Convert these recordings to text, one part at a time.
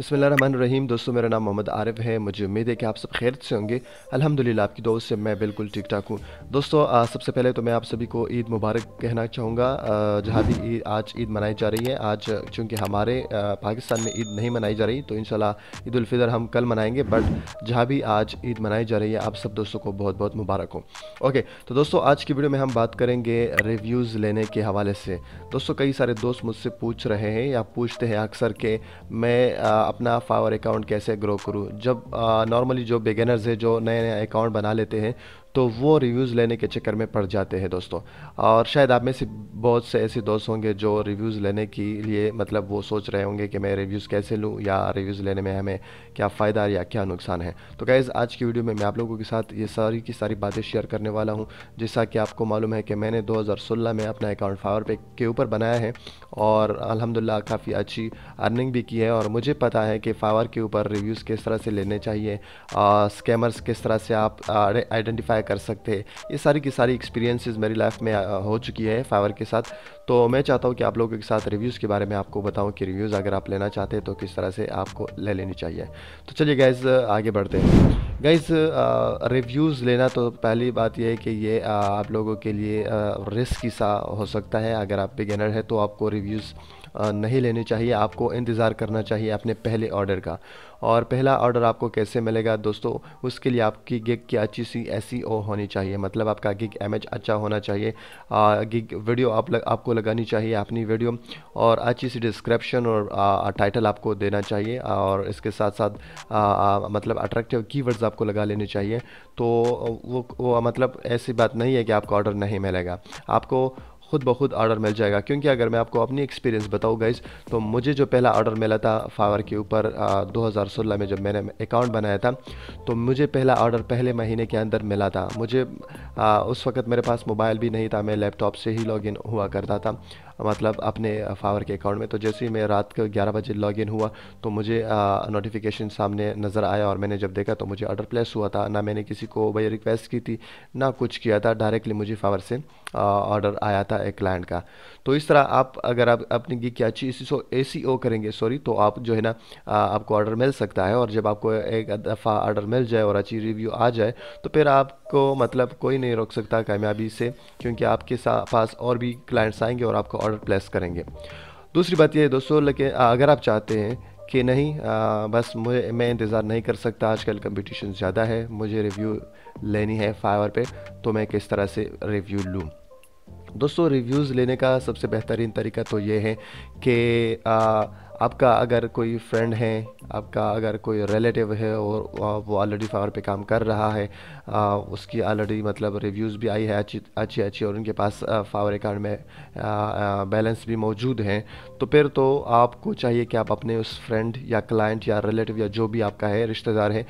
रहीम दोस्तों मेरा नाम मोहम्मद आरिफ है मुझे उम्मीद है कि आप सब खैर से होंगे अल्हम्दुलिल्लाह आपकी दोस्त से मैं बिल्कुल ठीक ठाक हूँ दोस्तों आ, सबसे पहले तो मैं आप सभी को ईद मुबारक कहना चाहूँगा जहाँ भी ईद आज ईद मनाई जा रही है आज चूँकि हमारे आ, पाकिस्तान में ईद नहीं मनाई जा रही तो इन ईदालफ़ितर हम कल मनाएँगे बट जहाँ भी आज ईद मनाई जा रही है आप सब दोस्तों को बहुत बहुत मुबारक हो ओके तो दोस्तों आज की वीडियो में हम बात करेंगे रिव्यूज़ लेने के हवाले से दोस्तों कई सारे दोस्त मुझसे पूछ रहे हैं या पूछते हैं अक्सर के मैं अपना फावर अकाउंट कैसे ग्रो करूँ जब नॉर्मली जो बिगेनर्स है जो नए नए अकाउंट बना लेते हैं तो वो रिव्यूज़ लेने के चक्कर में पड़ जाते हैं दोस्तों और शायद आप में से बहुत से ऐसे दोस्त होंगे जो रिव्यूज़ लेने के लिए मतलब वो सोच रहे होंगे कि मैं रिव्यूज़ कैसे लूँ या रिव्यूज़ लेने में हमें क्या फ़ायदा या क्या नुकसान है तो गैज़ आज की वीडियो में मैं आप लोगों के साथ ये सारी की सारी बातें शेयर करने वाला हूँ जैसा कि आपको मालूम है कि मैंने सोलह में अपना अकाउंट फावर पे के ऊपर बनाया है और अलहमदिल्ला काफ़ी अच्छी अर्निंग भी की है और मुझे पता है कि फावर के ऊपर रिव्यूज़ किस तरह से लेने चाहिए स्कैमर्स किस तरह से आप आइडेंटिफाई कर सकते हैं ये सारी की सारी एक्सपीरियंसेस मेरी लाइफ में हो चुकी है फाइवर के साथ तो मैं चाहता हूँ कि आप लोगों के साथ रिव्यूज़ के बारे में आपको बताऊँ कि रिव्यूज़ अगर आप लेना चाहते हैं तो किस तरह से आपको ले लेनी चाहिए तो चलिए गाइज़ आगे बढ़ते हैं गाइज रिव्यूज़ लेना तो पहली बात यह है कि ये आ, आप लोगों के लिए रिस्क सा हो सकता है अगर आप बिगेनर है तो आपको रिव्यूज़ नहीं लेनी चाहिए आपको इंतज़ार करना चाहिए अपने पहले ऑर्डर का और पहला ऑर्डर आपको कैसे मिलेगा दोस्तों उसके लिए आपकी गिग की अच्छी सी एस होनी चाहिए मतलब आपका गिग एम अच्छा होना चाहिए आ, गिग वीडियो आप लग, आपको लगानी चाहिए अपनी वीडियो और अच्छी सी डिस्क्रिप्शन और आ, टाइटल आपको देना चाहिए और इसके साथ साथ आ, आ, मतलब अट्रैक्टिव कीवर्ड्स आपको लगा लेने चाहिए तो वो, वो मतलब ऐसी बात नहीं है कि आपको ऑर्डर नहीं मिलेगा आपको खुद ब खुद ऑर्डर मिल जाएगा क्योंकि अगर मैं आपको अपनी एक्सपीरियंस बताऊँ गाइज तो मुझे जो पहला ऑर्डर मिला था फावर के ऊपर 2016 में जब मैंने अकाउंट बनाया था तो मुझे पहला ऑर्डर पहले महीने के अंदर मिला था मुझे आ, उस वक्त मेरे पास मोबाइल भी नहीं था मैं लैपटॉप से ही लॉगिन हुआ करता था मतलब अपने फावर के अकाउंट में तो जैसे ही मैं रात को ग्यारह बजे लॉगिन हुआ तो मुझे नोटिफिकेशन सामने नज़र आया और मैंने जब देखा तो मुझे ऑर्डर प्लेस हुआ था ना मैंने किसी को भाई रिक्वेस्ट की थी ना कुछ किया था डायरेक्टली मुझे फावर से ऑर्डर आया था एक क्लाइंट का तो इस तरह आप अगर आप अपनी गिग की अच्छी ए सी ओ करेंगे सॉरी तो आप जो है ना आपको ऑर्डर मिल सकता है और जब आपको एक दफ़ा ऑर्डर मिल जाए और अच्छी रिव्यू आ जाए तो फिर आप को मतलब कोई नहीं रोक सकता कामयाबी से क्योंकि आपके पास और भी क्लाइंट्स आएंगे और आपको ऑर्डर प्लेस करेंगे दूसरी बात ये दोस्तों लेकिन अगर आप चाहते हैं कि नहीं आ, बस मुझे मैं इंतज़ार नहीं कर सकता आजकल कंपटीशन ज़्यादा है मुझे रिव्यू लेनी है फाइवर पे तो मैं किस तरह से रिव्यू लूँ दोस्तों रिव्यूज़ लेने का सबसे बेहतरीन तरीका तो ये है कि आपका अगर कोई फ्रेंड है आपका अगर कोई रिलेटिव है और वो ऑलरेडी फावर पे काम कर रहा है आ, उसकी ऑलरेडी मतलब रिव्यूज़ भी आई है अच्छी अच्छी अच्छी और उनके पास फावर अकाउंट में बैलेंस भी मौजूद हैं तो फिर तो आपको चाहिए कि आप अपने उस फ्रेंड या क्लाइंट या रिलेटिव या जो भी आपका है रिश्तेदार है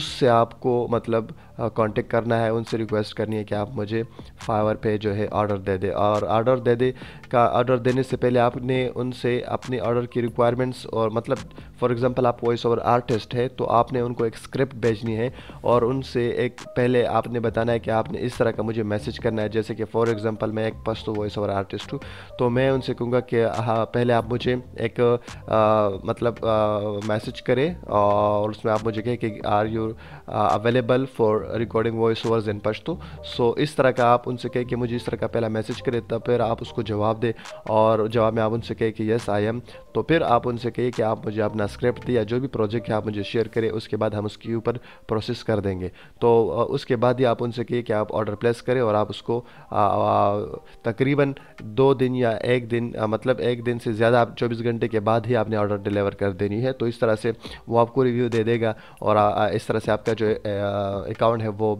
उससे आपको मतलब कांटेक्ट करना है उनसे रिक्वेस्ट करनी है कि आप मुझे फावर पे जो है ऑर्डर दे दे और ऑर्डर दे दे का ऑर्डर देने से पहले आपने उनसे अपने ऑर्डर की रिक्वायर रिक्वायरमेंट्स और मतलब फॉर एग्जांपल आप वॉइस ओवर आर्टिस्ट है तो आपने उनको एक स्क्रिप्ट भेजनी है और उनसे एक पहले आपने बताना है कि आपने इस तरह का मुझे मैसेज करना है जैसे कि फॉर एग्जांपल मैं एक पश्तो वॉइस ओवर आर्टिस्ट हूँ तो मैं उनसे कहूँगा कि हाँ पहले आप मुझे एक आ, मतलब मैसेज करें और उसमें आप मुझे कहें कि are you available for recording voice over in Pashto so इस तरह का आप उनसे कहें कि मुझे इस तरह का पहला मैसेज करें तब फिर आप उसको जवाब दें और जवाब में आप उनसे कहें कि यस आई एम तो फिर आप उनसे कहिए कि आप मुझे अपना स्क्रिप्ट या जो भी प्रोजेक्ट है आप मुझे शेयर करें उसके बाद हम उसके ऊपर प्रोसेस कर देंगे तो उसके बाद ही आप उनसे कहिए कि आप ऑर्डर प्लेस करें और आप उसको तकरीबन दो दिन या एक दिन मतलब एक दिन से ज़्यादा आप चौबीस घंटे के बाद ही आपने ऑर्डर डिलीवर कर देनी है तो इस तरह से वो आपको रिव्यू दे देगा और इस तरह से आपका जो अकाउंट है वो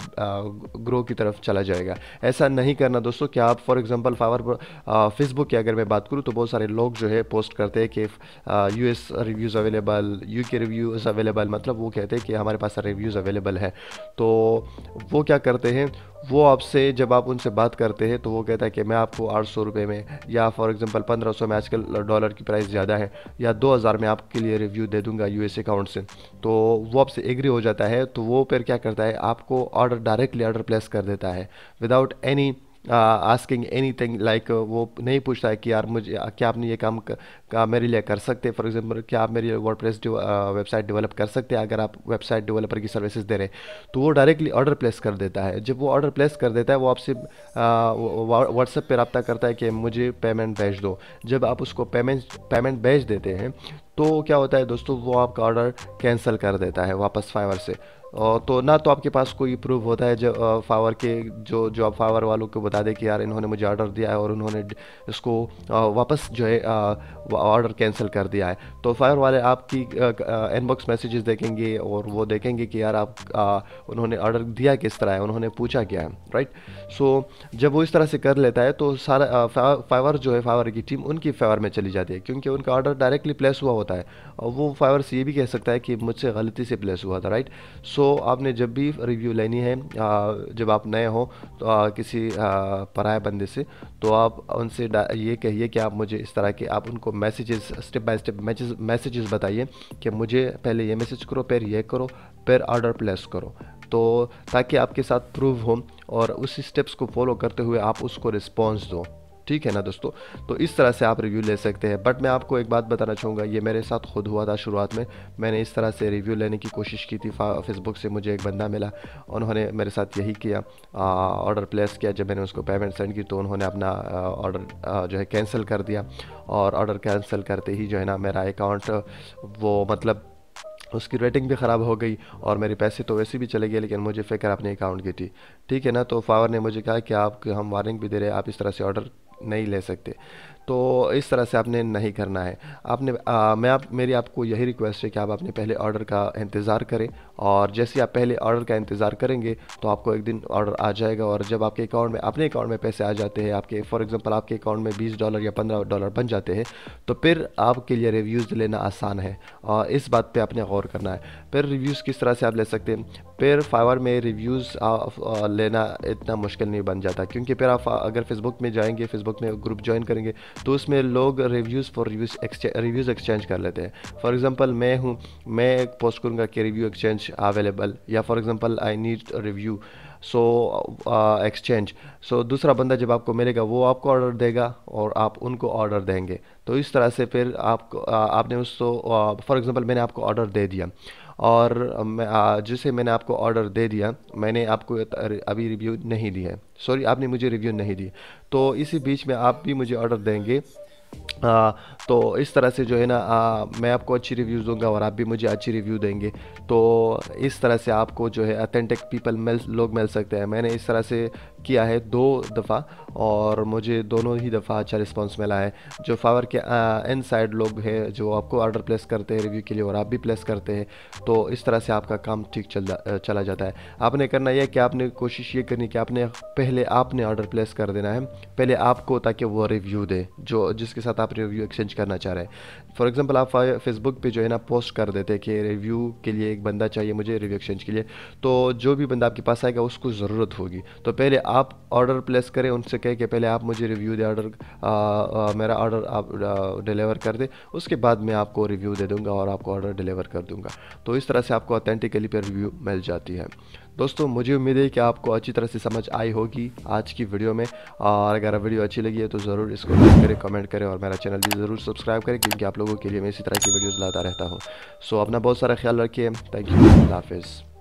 ग्रो की तरफ चला जाएगा ऐसा नहीं करना दोस्तों कि आप फॉर एग्ज़ाम्पल फावर फेसबुक की अगर मैं बात करूँ तो बहुत सारे लोग जो है पोस्ट करते हैं कि U S reviews available available U K reviews available मतलब वो कहते हैं कि हमारे पास रिव्यूज़ अवेलेबल है तो वो क्या करते हैं वो आपसे जब आप उनसे बात करते हैं तो वो कहता है कि मैं आपको आठ सौ रुपये में या फॉर एग्ज़ाम्पल पंद्रह सौ में आजकल डॉलर की प्राइस ज़्यादा है या दो हज़ार में आपके लिए रिव्यू दे दूंगा यू एस अकाउंट से तो वो आपसे एग्री हो जाता है तो वो फिर क्या करता है आपको ऑर्डर डायरेक्टली ऑर्डर प्लेस कर देता है without any asking anything like वो नहीं पूछता है कि यार मुझे क्या आपने ये काम का मेरे लिए कर सकते फॉर एग्जाम्पल क्या आप मेरे लिए वर्ड प्रेस वेबसाइट डेवलप कर सकते हैं अगर आप वेबसाइट डेवलपर की सर्विसेज दे रहे हैं तो वो डायरेक्टली ऑर्डर प्लेस कर देता है जब वो ऑर्डर प्लेस कर देता है वो आपसे व्हाट्सएप पर रबता करता है कि मुझे पेमेंट भेज दो जब आप उसको पेमेंट पेमेंट भेज देते हैं तो क्या होता है दोस्तों वो आपका ऑर्डर कैंसिल कर देता है वापस फाइवर से तो ना तो आपके पास कोई प्रूफ होता है जब फावर के जो जो आप फावर वालों को बता दें कि यार इन्होंने मुझे ऑर्डर दिया है और उन्होंने इसको वापस जो है ऑर्डर कैंसिल कर दिया है तो फायर वाले आपकी इनबॉक्स मैसेजेस देखेंगे और वो देखेंगे कि यार आप आ, उन्होंने ऑर्डर दिया किस तरह है उन्होंने पूछा क्या है राइट सो so, जब वो इस तरह से कर लेता है तो सारा फाइवर जो है फाइवर की टीम उनकी फ़ेवर में चली जाती है क्योंकि उनका ऑर्डर डायरेक्टली प्लेस हुआ होता है और वो फाइवर से ये भी कह सकता है कि मुझसे गलती से प्लेस हुआ था राइट सो सो तो आपने जब भी रिव्यू लेनी है जब आप नए हो तो किसी पराए बंदे से तो आप उनसे ये कहिए कि आप मुझे इस तरह के आप उनको messages step by step messages बताइए कि मुझे पहले ये मैसेज करो फिर ये करो फिर ऑर्डर प्लेस करो तो ताकि आपके साथ प्रूव हो और उसी स्टेप्स को फॉलो करते हुए आप उसको रिस्पॉन्स दो ठीक है ना दोस्तों तो इस तरह से आप रिव्यू ले सकते हैं बट मैं आपको एक बात बताना चाहूँगा ये मेरे साथ खुद हुआ था शुरुआत में मैंने इस तरह से रिव्यू लेने की कोशिश की थी फेसबुक से मुझे एक बंदा मिला उन्होंने मेरे साथ यही किया ऑर्डर प्लेस किया जब मैंने उसको पेमेंट सेंड की तो उन्होंने अपना ऑर्डर जो है कैंसिल कर दिया और ऑर्डर कैंसिल करते ही जो है ना मेरा अकाउंट वो मतलब उसकी रेटिंग भी ख़राब हो गई और मेरे पैसे तो वैसे भी चले गए लेकिन मुझे फ़िक्र अपने अकाउंट की थी ठीक है ना तो फावर ने मुझे कहा कि आप हम वार्निंग भी दे रहे हैं आप इस तरह से ऑर्डर नहीं ले सकते तो इस तरह से आपने नहीं करना है आपने आ, मैं आप मेरी आपको यही रिक्वेस्ट है कि आप अपने पहले ऑर्डर का इंतज़ार करें और जैसे आप पहले ऑर्डर का इंतज़ार करेंगे तो आपको एक दिन ऑर्डर आ जाएगा और जब आपके अकाउंट में अपने अकाउंट में पैसे आ जाते हैं आपके फॉर एग्ज़ाम्पल आपके अकाउंट में बीस डॉलर या पंद्रह डॉलर बन जाते हैं तो फिर आपके लिए रिव्यूज़ लेना आसान है और इस बात पर आपने गौर करना है फिर रिव्यूज़ किस तरह से आप ले सकते हैं फिर फाइवर में रिव्यूज़ लेना इतना मुश्किल नहीं बन जाता क्योंकि फिर आप अगर फेसबुक में जाएंगे फेसबुक में ग्रुप ज्वाइन करेंगे तो उसमें लोग reviews for reviews reviews exchange कर लेते हैं फॉर एग्ज़ाम्पल मैं हूँ मैं पोस्ट करूँगा कि रिव्यू एक्सचेंज अवेलेबल या for example I need review so exchange so दूसरा बंदा जब आपको मिलेगा वो आपको ऑर्डर देगा और आप उनको ऑर्डर देंगे तो इस तरह से फिर आपको आपने उसको फॉर एग्ज़ाम्पल मैंने आपको ऑर्डर दे दिया और मैं जिसे मैंने आपको ऑर्डर दे दिया मैंने आपको अभी रिव्यू नहीं दिया है सॉरी आपने मुझे रिव्यू नहीं दी तो इसी बीच में आप भी मुझे ऑर्डर देंगे आ, तो इस तरह से जो है ना आ, मैं आपको अच्छी रिव्यूज़ दूंगा और आप भी मुझे अच्छी रिव्यू देंगे तो इस तरह से आपको जो है अथेंटिक पीपल मिल लोग मिल सकते हैं मैंने इस तरह से किया है दो दफ़ा और मुझे दोनों ही दफ़ा अच्छा रिस्पांस मिला है जो फावर के एन साइड लोग हैं जो आपको ऑर्डर प्लेस करते हैं रिव्यू के लिए और आप भी प्लेस करते हैं तो इस तरह से आपका काम ठीक चल चला जाता है आपने करना यह कि आपने कोशिश ये करनी कि आपने पहले आपने ऑर्डर प्लेस कर देना है पहले आपको ताकि वो रिव्यू दे जो जिसके साथ आप रिव्यू एक्सचेंज करना चाह रहे हैं फॉर एग्ज़ाम्पल आप फेसबुक पर जो है ना पोस्ट कर देते कि रिव्यू के लिए एक बंदा चाहिए मुझे रिव्यू एक्सचेंज के लिए तो जो भी बंदा आपके पास आएगा उसको ज़रूरत होगी तो पहले आप ऑर्डर प्लेस करें उनसे कहें कि पहले आप मुझे रिव्यू दे ऑर्डर मेरा ऑर्डर आप डिलीवर कर दें उसके बाद मैं आपको रिव्यू दे दूँगा और आपको ऑर्डर डिलीवर कर दूँगा तो इस तरह से आपको ऑथेंटिकली पर रिव्यू मिल जाती है दोस्तों मुझे उम्मीद है कि आपको अच्छी तरह से समझ आई होगी आज की वीडियो में और अगर वीडियो अच्छी लगी है तो ज़रूर इसको लाइक करें कमेंट करें और मेरा चैनल भी ज़रूर सब्सक्राइब करें क्योंकि आप लोगों के लिए मैं इसी तरह की वीडियोज़ लाता रहता हूँ सो अपना बहुत सारा ख्याल रखिए थैंक यू हाफिज़